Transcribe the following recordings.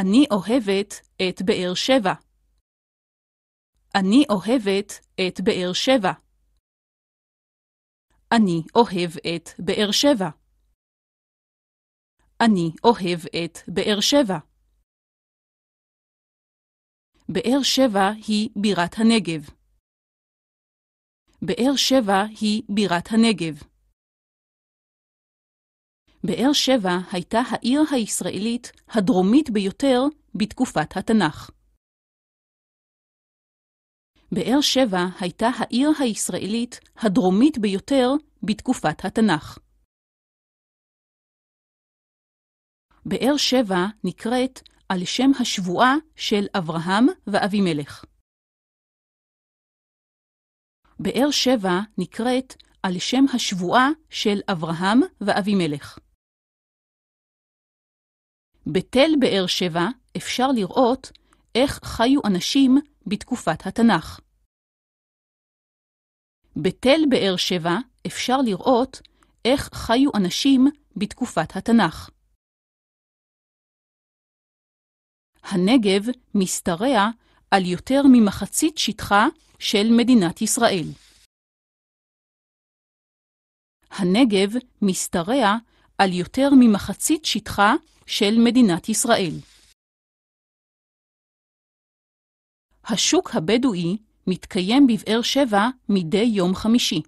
אני אוהבת את באר שבע. אני אוהבת את באר שבע. אני אוהב את באר שבע. אני אוהב את באר שבע. באר שבע היא בירת הנגב. באר שבע היא בירת הנגב. באר שבע הייתה העיר הישראלית הדרומית ביותר בתקופת התנ"ך. באר שבע הייתה העיר הישראלית הדרומית ביותר בתקופת התנ"ך. באר שבע נקראת על שם השבועה של אברהם ואבימלך. באר שבע נקראת על שם השבועה של אברהם ואבימלך. בתל באר שבע אפשר לראות איך חיו אנשים בתקופת התנ"ך. בתל באר שבע אפשר לראות איך חיו אנשים בתקופת התנ"ך. הנגב משתרע על יותר ממחצית שטחה של מדינת ישראל. הנגב משתרע על יותר ממחצית שטחה של מדינת ישראל. השוק הבדואי מתקיים בבאר שבע מדי יום חמישי.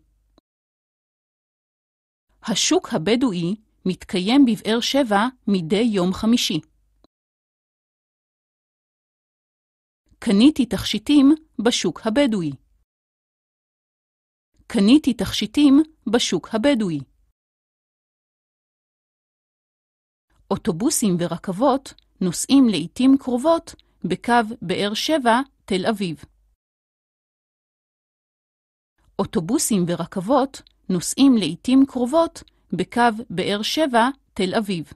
השוק הבדואי מתקיים בבאר שבע מדי יום חמישי. קניתי תכשיטים בשוק הבדואי. קניתי תכשיטים בשוק הבדואי. אוטובוסים ורכבות נוסעים לעתים קרובות בקו באר שבע תל אביב. אוטובוסים ורכבות נוסעים לעתים קרובות בקו באר שבע תל אביב.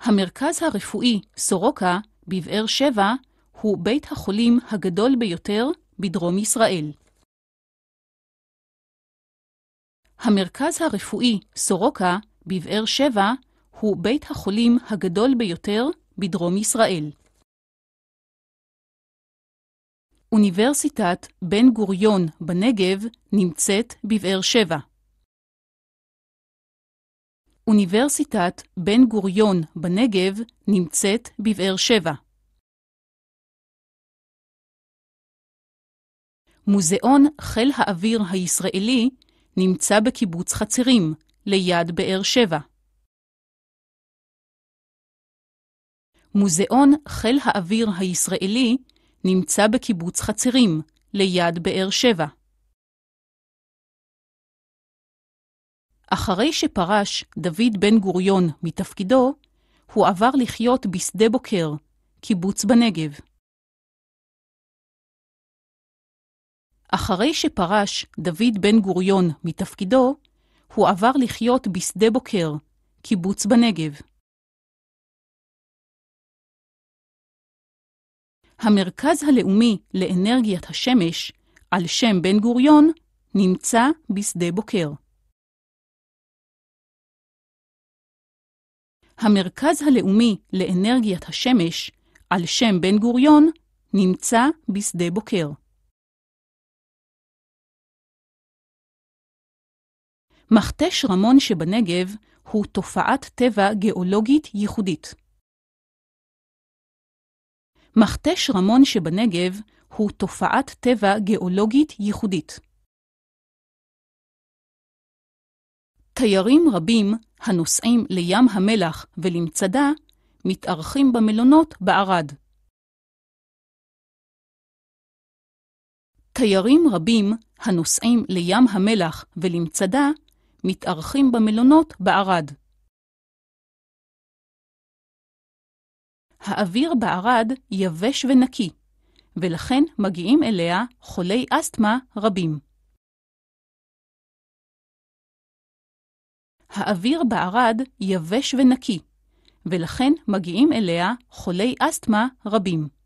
המרכז הרפואי סורוקה בבאר שבע הוא בית החולים הגדול ביותר בדרום ישראל. המרכז הרפואי סורוקה בבאר שבע הוא בית החולים הגדול ביותר בדרום ישראל. אוניברסיטת בן גוריון בנגב נמצאת בבאר שבע. אוניברסיטת בן גוריון בנגב נמצאת בבאר שבע. מוזיאון חיל האוויר הישראלי נמצא בקיבוץ חצרים, ליד באר שבע. מוזיאון חיל האוויר הישראלי נמצא בקיבוץ חצרים, ליד באר שבע. אחרי שפרש דוד בן גוריון מתפקידו, הוא עבר לחיות בשדה בוקר, קיבוץ בנגב. אחרי שפרש דוד בן גוריון מתפקידו, הוא עבר לחיות בשדה בוקר, קיבוץ בנגב. המרכז הלאומי לאנרגיית השמש, על שם בן גוריון, נמצא בשדה בוקר. המרכז הלאומי לאנרגיית השמש, על שם בן גוריון, נמצא בשדה בוקר. מכתש רמון שבנגב הוא תופעת טבע גאולוגית ייחודית. מכתש רמון שבנגב הוא תופעת טבע גאולוגית ייחודית. תיירים רבים הנוסעים לים המלח ולמצדה מתארחים במלונות בערד. תיירים רבים הנוסעים לים המלח ולמצדה מתארחים במלונות בערד. האוויר בערד יבש ונקי, ולכן מגיעים אליה חולי אסתמה רבים. האוויר בערד יבש ונקי, ולכן מגיעים אליה חולי אסתמה רבים.